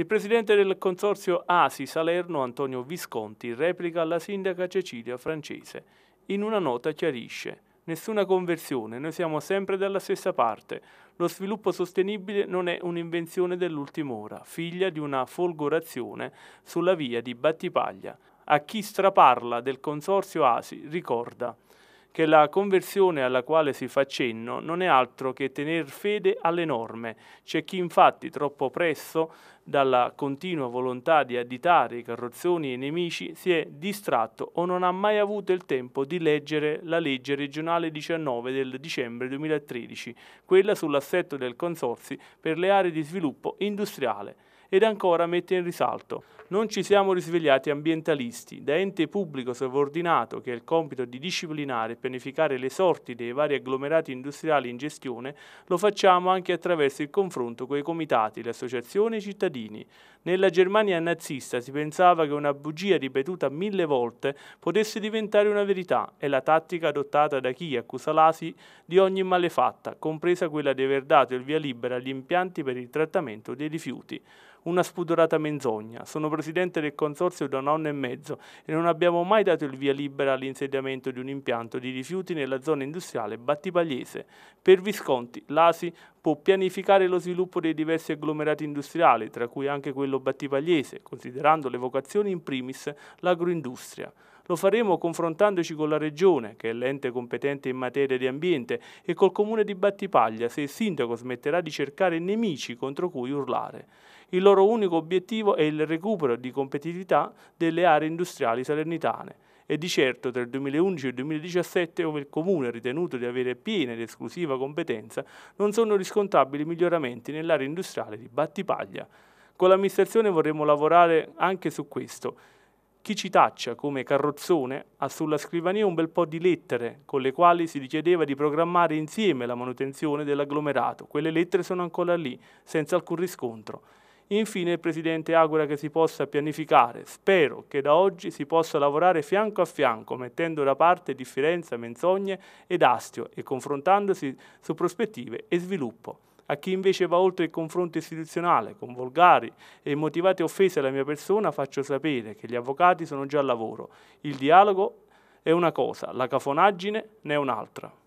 Il presidente del consorzio ASI Salerno, Antonio Visconti, replica alla sindaca Cecilia Francese. In una nota chiarisce Nessuna conversione, noi siamo sempre dalla stessa parte. Lo sviluppo sostenibile non è un'invenzione dell'ultima ora, figlia di una folgorazione sulla via di Battipaglia. A chi straparla del consorzio ASI ricorda che la conversione alla quale si fa cenno non è altro che tener fede alle norme. C'è chi infatti troppo presto dalla continua volontà di additare i carrozzoni e i nemici si è distratto o non ha mai avuto il tempo di leggere la legge regionale 19 del dicembre 2013, quella sull'assetto del consorzio per le aree di sviluppo industriale ed ancora mette in risalto. Non ci siamo risvegliati ambientalisti, da ente pubblico sovordinato che ha il compito di disciplinare e pianificare le sorti dei vari agglomerati industriali in gestione, lo facciamo anche attraverso il confronto con i comitati, le associazioni e i cittadini. Nella Germania nazista si pensava che una bugia ripetuta mille volte potesse diventare una verità, è la tattica adottata da chi accusa l'ASI di ogni malefatta, compresa quella di aver dato il via libera agli impianti per il trattamento dei rifiuti. Una spudorata menzogna. Sono presidente del consorzio da un anno e mezzo e non abbiamo mai dato il via libera all'insediamento di un impianto di rifiuti nella zona industriale battipagliese. Per Visconti, l'ASI può pianificare lo sviluppo dei diversi agglomerati industriali, tra cui anche quello battipagliese, considerando le vocazioni in primis l'agroindustria. Lo faremo confrontandoci con la Regione, che è l'ente competente in materia di ambiente, e col Comune di Battipaglia, se il Sindaco smetterà di cercare nemici contro cui urlare. Il loro unico obiettivo è il recupero di competitività delle aree industriali salernitane e di certo tra il 2011 e il 2017, ove il Comune ha ritenuto di avere piena ed esclusiva competenza, non sono riscontrabili miglioramenti nell'area industriale di Battipaglia. Con l'amministrazione vorremmo lavorare anche su questo. Chi ci taccia come carrozzone ha sulla scrivania un bel po' di lettere con le quali si richiedeva di programmare insieme la manutenzione dell'agglomerato. Quelle lettere sono ancora lì, senza alcun riscontro. Infine il Presidente augura che si possa pianificare. Spero che da oggi si possa lavorare fianco a fianco, mettendo da parte differenza, menzogne ed astio e confrontandosi su prospettive e sviluppo a chi invece va oltre il confronto istituzionale con volgari e motivate offese alla mia persona faccio sapere che gli avvocati sono già al lavoro. Il dialogo è una cosa, la cafonaggine ne è un'altra.